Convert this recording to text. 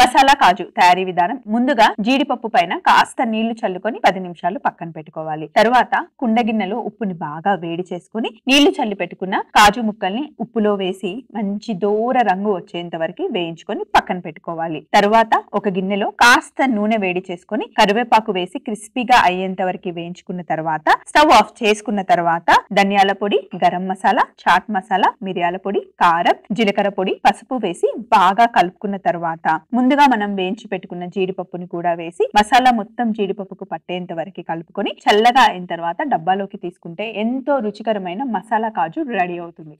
మసాలా కాజు తయారీ విధానం ముందుగా జీడిపప్పు పైన కాస్త నీళ్లు చల్లుకొని పది నిమిషాలు పక్కన పెట్టుకోవాలి తరువాత కుండ గిన్నెలో ఉప్పుని బాగా వేడి చేసుకుని నీళ్లు చల్లి పెట్టుకున్న కాజు ముక్కల్ని ఉప్పులో వేసి మంచి దూర రంగు వచ్చేంత వరకు వేయించుకొని పక్కన పెట్టుకోవాలి తరువాత ఒక గిన్నెలో కాస్త నూనె వేడి చేసుకుని కరివేపాకు వేసి క్రిస్పీగా అయ్యేంత వరకు వేయించుకున్న తర్వాత స్టవ్ ఆఫ్ చేసుకున్న తర్వాత ధనియాల పొడి గరం మసాలా చాట్ మసాలా మిరియాల పొడి కారం జీలకర్ర పొడి పసుపు వేసి బాగా కలుపుకున్న తర్వాత ముందుగా మనం వేయించి పెట్టుకున్న జీడిపప్పుని కూడా వేసి మసాలా మొత్తం జీడిపప్పుకు పట్టేంత వరకు కలుపుకొని చల్లగా అయిన తర్వాత డబ్బాలోకి తీసుకుంటే ఎంతో రుచికరమైన మసాలా కాజు రెడీ అవుతుంది